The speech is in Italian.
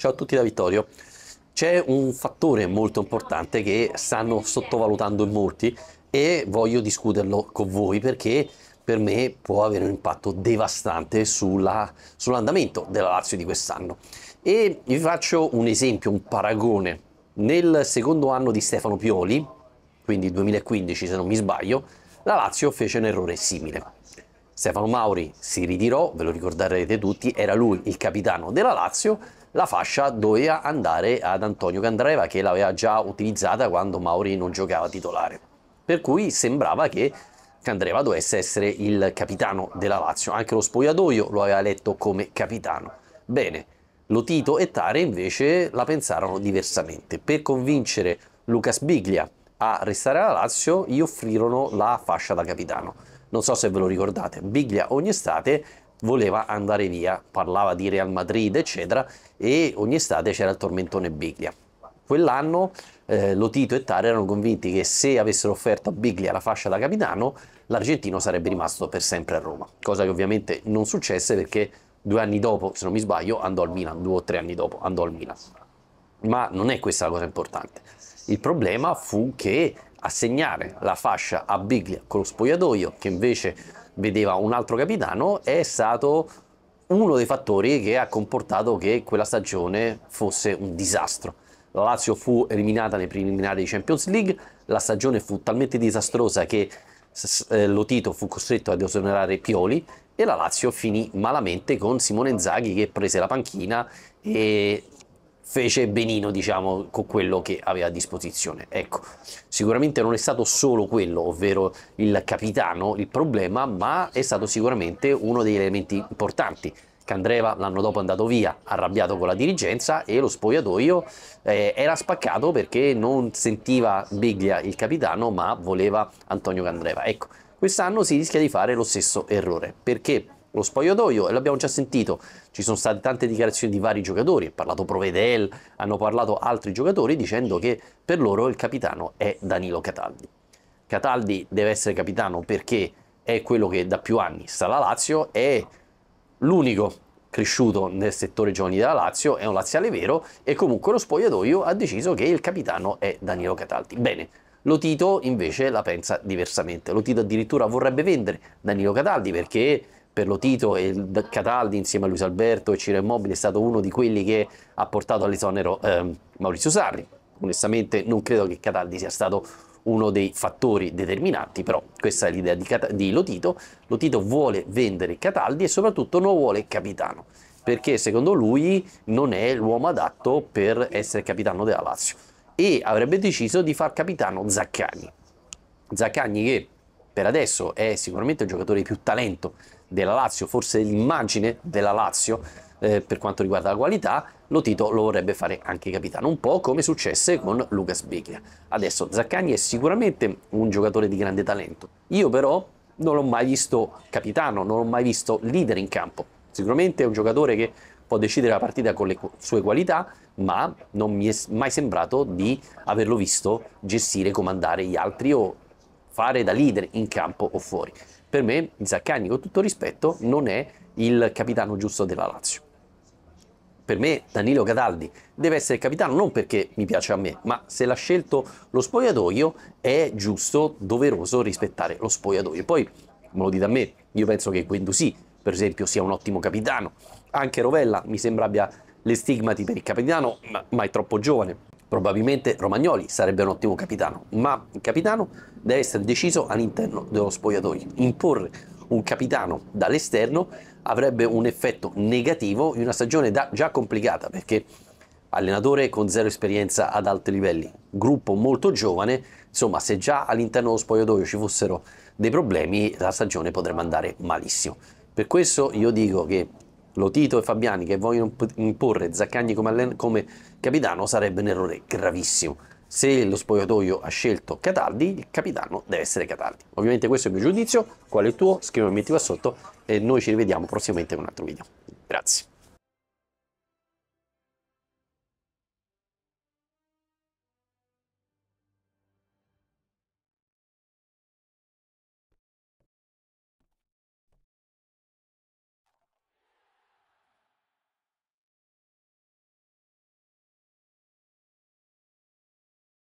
Ciao a tutti da Vittorio. C'è un fattore molto importante che stanno sottovalutando in molti e voglio discuterlo con voi perché per me può avere un impatto devastante sull'andamento della Lazio di quest'anno. E vi faccio un esempio, un paragone. Nel secondo anno di Stefano Pioli, quindi 2015 se non mi sbaglio, la Lazio fece un errore simile Stefano Mauri si ritirò, ve lo ricorderete tutti, era lui il capitano della Lazio, la fascia doveva andare ad Antonio Candreva che l'aveva già utilizzata quando Mauri non giocava titolare. Per cui sembrava che Candreva dovesse essere il capitano della Lazio, anche lo spogliatoio lo aveva letto come capitano. Bene, Lotito e Tare invece la pensarono diversamente. Per convincere Lucas Biglia a restare alla Lazio gli offrirono la fascia da capitano non so se ve lo ricordate, Biglia ogni estate voleva andare via, parlava di Real Madrid, eccetera, e ogni estate c'era il tormentone Biglia. Quell'anno eh, Lotito e Tare erano convinti che se avessero offerto a Biglia la fascia da capitano, l'argentino sarebbe rimasto per sempre a Roma, cosa che ovviamente non successe perché due anni dopo, se non mi sbaglio, andò al Milan, due o tre anni dopo andò al Milan. Ma non è questa la cosa importante. Il problema fu che assegnare la fascia a Biglia con lo spogliatoio, che invece vedeva un altro capitano, è stato uno dei fattori che ha comportato che quella stagione fosse un disastro. La Lazio fu eliminata nei preliminari di Champions League, la stagione fu talmente disastrosa che eh, Lotito fu costretto ad esonerare Pioli e la Lazio finì malamente con Simone Zaghi che prese la panchina e fece benino, diciamo, con quello che aveva a disposizione. Ecco, sicuramente non è stato solo quello, ovvero il capitano, il problema, ma è stato sicuramente uno degli elementi importanti. Candreva l'anno dopo è andato via arrabbiato con la dirigenza e lo spogliatoio eh, era spaccato perché non sentiva Biglia il capitano ma voleva Antonio Candreva. Ecco, quest'anno si rischia di fare lo stesso errore perché lo spogliatoio e l'abbiamo già sentito, ci sono state tante dichiarazioni di vari giocatori, ha parlato Provedel, hanno parlato altri giocatori dicendo che per loro il capitano è Danilo Cataldi. Cataldi deve essere capitano perché è quello che da più anni sta alla Lazio, è l'unico cresciuto nel settore giovani della Lazio, è un laziale vero e comunque lo spogliatoio ha deciso che il capitano è Danilo Cataldi. Bene, Lotito invece la pensa diversamente. Lotito addirittura vorrebbe vendere Danilo Cataldi perché Perlo Tito e Cataldi insieme a Luis Alberto e Ciro Immobile è stato uno di quelli che ha portato all'esonero ehm, Maurizio Sarri. Onestamente non credo che Cataldi sia stato uno dei fattori determinanti, però questa è l'idea di, di Lotito. Lotito vuole vendere Cataldi e soprattutto non vuole capitano, perché secondo lui non è l'uomo adatto per essere capitano della Lazio e avrebbe deciso di far capitano Zaccagni. Zaccagni che per adesso è sicuramente il giocatore di più talento della Lazio, forse l'immagine della Lazio eh, per quanto riguarda la qualità, lo Tito lo vorrebbe fare anche capitano, un po' come successe con Lucas Biglia. Adesso Zaccagni è sicuramente un giocatore di grande talento, io però non l'ho mai visto capitano, non l'ho mai visto leader in campo, sicuramente è un giocatore che può decidere la partita con le sue qualità, ma non mi è mai sembrato di averlo visto gestire, comandare gli altri o fare da leader in campo o fuori. Per me Zaccagni, con tutto rispetto, non è il capitano giusto della Lazio. Per me Danilo Cataldi deve essere il capitano non perché mi piace a me, ma se l'ha scelto lo spogliatoio è giusto, doveroso rispettare lo spogliatoio. Poi, me lo dite a me, io penso che Guendouzi, per esempio, sia un ottimo capitano. Anche Rovella mi sembra abbia le stigmati per il capitano, ma, ma è troppo giovane probabilmente Romagnoli sarebbe un ottimo capitano, ma il capitano deve essere deciso all'interno dello spogliatoio. Imporre un capitano dall'esterno avrebbe un effetto negativo in una stagione da, già complicata perché allenatore con zero esperienza ad alti livelli, gruppo molto giovane, insomma se già all'interno dello spogliatoio ci fossero dei problemi la stagione potrebbe andare malissimo. Per questo io dico che Lotito e Fabiani che vogliono imporre Zaccagni come, allen- come capitano sarebbe un errore gravissimo. Se lo spogliatoio ha scelto Cataldi, il capitano deve essere Cataldi. Ovviamente questo è il mio giudizio, qual è il tuo? Scrivimi qua sotto e noi ci rivediamo prossimamente con un altro video. Grazie.